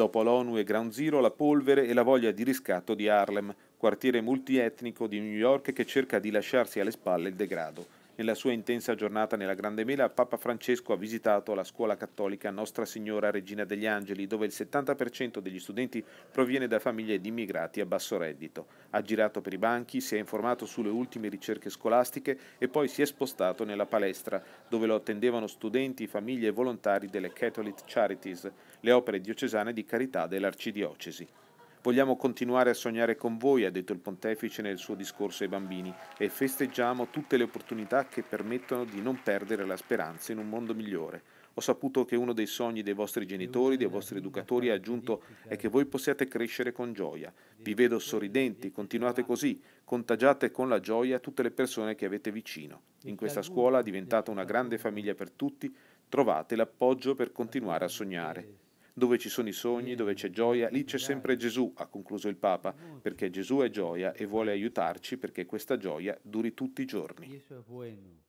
Dopo l'ONU e Ground Zero, la polvere e la voglia di riscatto di Harlem, quartiere multietnico di New York che cerca di lasciarsi alle spalle il degrado. Nella sua intensa giornata nella Grande Mela, Papa Francesco ha visitato la scuola cattolica Nostra Signora Regina degli Angeli, dove il 70% degli studenti proviene da famiglie di immigrati a basso reddito. Ha girato per i banchi, si è informato sulle ultime ricerche scolastiche e poi si è spostato nella palestra, dove lo attendevano studenti, famiglie e volontari delle Catholic Charities, le opere diocesane di carità dell'Arcidiocesi. Vogliamo continuare a sognare con voi, ha detto il pontefice nel suo discorso ai bambini, e festeggiamo tutte le opportunità che permettono di non perdere la speranza in un mondo migliore. Ho saputo che uno dei sogni dei vostri genitori, dei vostri educatori, ha aggiunto, è che voi possiate crescere con gioia. Vi vedo sorridenti, continuate così, contagiate con la gioia tutte le persone che avete vicino. In questa scuola diventata una grande famiglia per tutti, trovate l'appoggio per continuare a sognare. Dove ci sono i sogni, dove c'è gioia, lì c'è sempre Gesù, ha concluso il Papa, perché Gesù è gioia e vuole aiutarci perché questa gioia duri tutti i giorni.